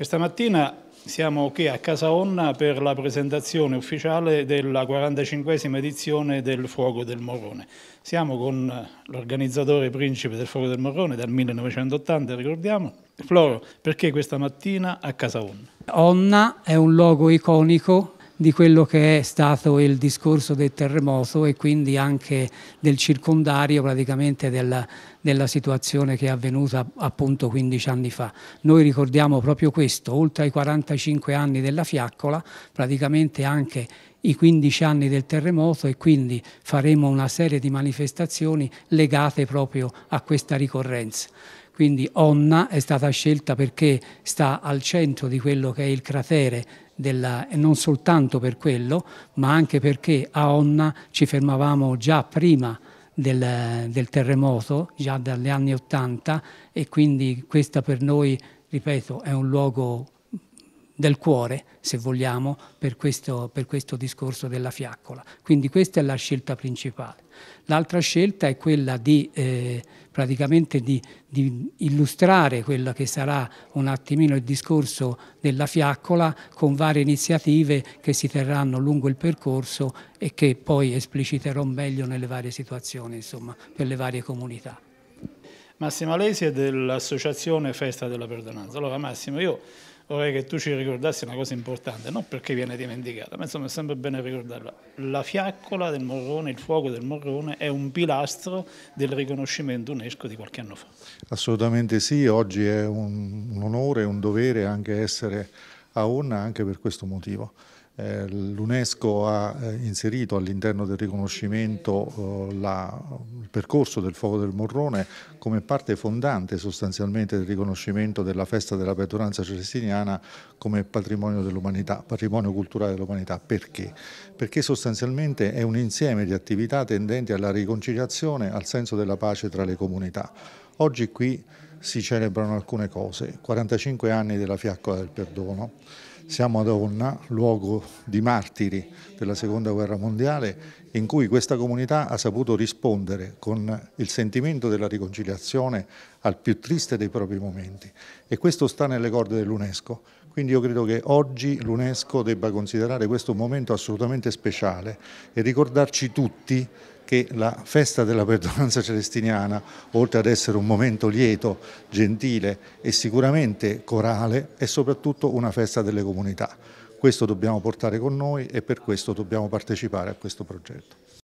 Questa mattina siamo qui a Casa Onna per la presentazione ufficiale della 45esima edizione del Fuoco del Morrone. Siamo con l'organizzatore principe del Fuoco del Morrone dal 1980, ricordiamo. Floro, perché questa mattina a Casa Onna? Onna è un luogo iconico di quello che è stato il discorso del terremoto e quindi anche del circondario praticamente della, della, situazione che è avvenuta appunto 15 anni fa. Noi ricordiamo proprio questo, oltre ai 45 anni della fiaccola, praticamente anche i 15 anni del terremoto e quindi faremo una serie di manifestazioni legate proprio a questa ricorrenza. Quindi Onna è stata scelta perché sta al centro di quello che è il cratere della, e non soltanto per quello, ma anche perché a Onna ci fermavamo già prima del, del terremoto, già dagli anni Ottanta, e quindi questa per noi, ripeto, è un luogo del cuore, se vogliamo, per questo, per questo discorso della fiaccola. Quindi questa è la scelta principale. L'altra scelta è quella di eh, praticamente di, di, illustrare quello che sarà un attimino il discorso della fiaccola con varie iniziative che si terranno lungo il percorso e che poi espliciterò meglio nelle varie situazioni, insomma, per le varie comunità. Massimo Alesi è dell'associazione Festa della Perdonanza. Allora Massimo, io vorrei che tu ci ricordassi una cosa importante, non perché viene dimenticata, ma insomma è sempre bene ricordarla. La fiaccola del Morrone, il fuoco del Morrone è un pilastro del riconoscimento UNESCO di qualche anno fa. Assolutamente sì, oggi è un, un onore, un dovere anche essere a Onna anche per questo motivo. Eh, L'UNESCO ha eh, inserito all'interno del riconoscimento eh, la, il percorso del fuoco del Morrone come parte fondante sostanzialmente del riconoscimento della festa della perduranza celestiniana come patrimonio dell'umanità, patrimonio culturale dell'umanità. Perché? Perché sostanzialmente è un insieme di attività tendenti alla riconciliazione, al senso della pace tra le comunità. Oggi qui si celebrano alcune cose, 45 anni della fiaccola del perdono, siamo ad Onna, luogo di martiri della seconda guerra mondiale, in cui questa comunità ha saputo rispondere con il sentimento della riconciliazione al più triste dei propri momenti. E questo sta nelle corde dell'UNESCO. Quindi io credo che oggi l'UNESCO debba considerare questo un momento assolutamente speciale e ricordarci tutti che la festa della perdonanza celestiniana, oltre ad essere un momento lieto, gentile e sicuramente corale, è soprattutto una festa delle comunità. Questo dobbiamo portare con noi e per questo dobbiamo partecipare a questo progetto.